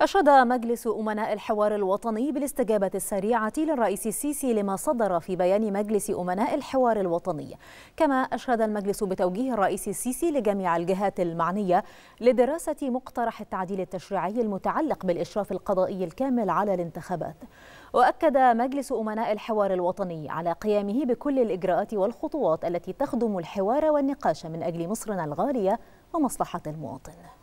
أشاد مجلس أمناء الحوار الوطني بالاستجابة السريعة للرئيس السيسي لما صدر في بيان مجلس أمناء الحوار الوطني كما أشاد المجلس بتوجيه الرئيس السيسي لجميع الجهات المعنية لدراسة مقترح التعديل التشريعي المتعلق بالإشراف القضائي الكامل على الانتخابات وأكد مجلس أمناء الحوار الوطني على قيامه بكل الإجراءات والخطوات التي تخدم الحوار والنقاش من أجل مصرنا الغالية ومصلحة المواطن